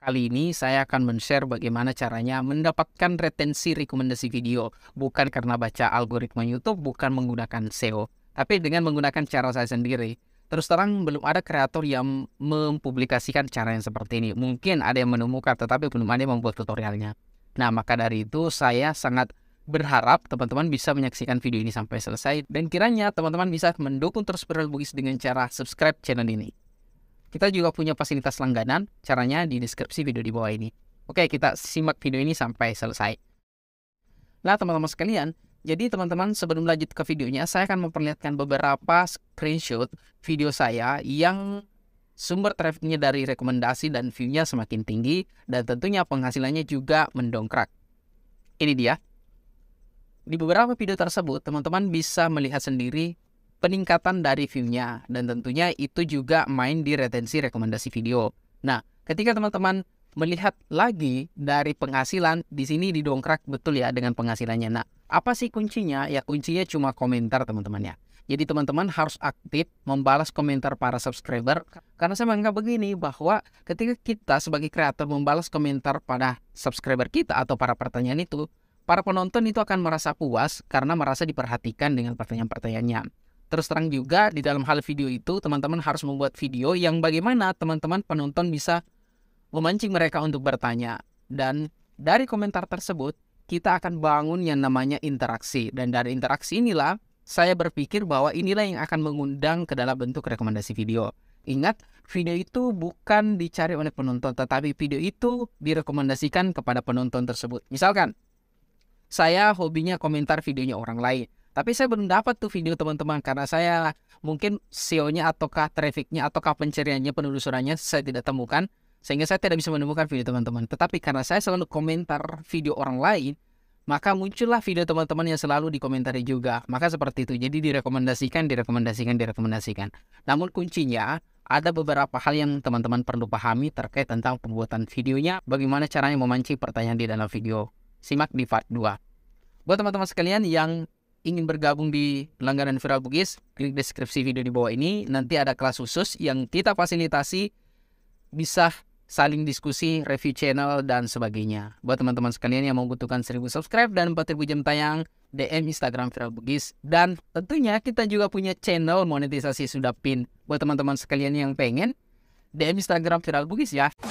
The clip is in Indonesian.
Kali ini saya akan men-share bagaimana caranya mendapatkan retensi rekomendasi video, bukan karena baca algoritma YouTube, bukan menggunakan SEO, tapi dengan menggunakan cara saya sendiri. Terus terang belum ada kreator yang mempublikasikan cara yang seperti ini. Mungkin ada yang menemukan tetapi belum ada yang membuat tutorialnya. Nah, maka dari itu saya sangat berharap teman-teman bisa menyaksikan video ini sampai selesai dan kiranya teman-teman bisa mendukung terus Viral Bugis dengan cara subscribe channel ini. Kita juga punya fasilitas langganan, caranya di deskripsi video di bawah ini. Oke, kita simak video ini sampai selesai. Nah, teman-teman sekalian, jadi teman-teman sebelum lanjut ke videonya, saya akan memperlihatkan beberapa screenshot video saya yang sumber trafficnya dari rekomendasi dan view-nya semakin tinggi dan tentunya penghasilannya juga mendongkrak. Ini dia. Di beberapa video tersebut, teman-teman bisa melihat sendiri peningkatan dari viewnya dan tentunya itu juga main di retensi rekomendasi video. Nah, ketika teman-teman melihat lagi dari penghasilan di sini didongkrak betul ya dengan penghasilannya. Nah, apa sih kuncinya? Ya kuncinya cuma komentar teman-teman ya. Jadi teman-teman harus aktif membalas komentar para subscriber karena saya menganggap begini bahwa ketika kita sebagai kreator membalas komentar pada subscriber kita atau para pertanyaan itu, para penonton itu akan merasa puas karena merasa diperhatikan dengan pertanyaan-pertanyaannya. Terus terang juga di dalam hal video itu teman-teman harus membuat video yang bagaimana teman-teman penonton bisa memancing mereka untuk bertanya. Dan dari komentar tersebut kita akan bangun yang namanya interaksi. Dan dari interaksi inilah saya berpikir bahwa inilah yang akan mengundang ke dalam bentuk rekomendasi video. Ingat, video itu bukan dicari oleh penonton, tetapi video itu direkomendasikan kepada penonton tersebut. Misalkan, saya hobinya komentar videonya orang lain tapi saya belum dapat tuh video teman-teman karena saya mungkin SEO-nya ataukah trafficnya ataukah pencariannya penelusurannya saya tidak temukan sehingga saya tidak bisa menemukan video teman-teman. Tetapi karena saya selalu komentar video orang lain, maka muncullah video teman-teman yang selalu dikomentari juga. Maka seperti itu. Jadi direkomendasikan, direkomendasikan, direkomendasikan. Namun kuncinya ada beberapa hal yang teman-teman perlu pahami terkait tentang pembuatan videonya, bagaimana caranya memancing pertanyaan di dalam video. Simak di part 2. Buat teman-teman sekalian yang ingin bergabung di langganan Viral Bugis, klik deskripsi video di bawah ini. Nanti ada kelas khusus yang kita fasilitasi bisa saling diskusi, review channel, dan sebagainya. Buat teman-teman sekalian yang membutuhkan 1000 subscribe dan 4000 jam tayang, DM Instagram Viral Bugis. Dan tentunya kita juga punya channel monetisasi sudah pin. Buat teman-teman sekalian yang pengen, DM Instagram Viral Bugis ya.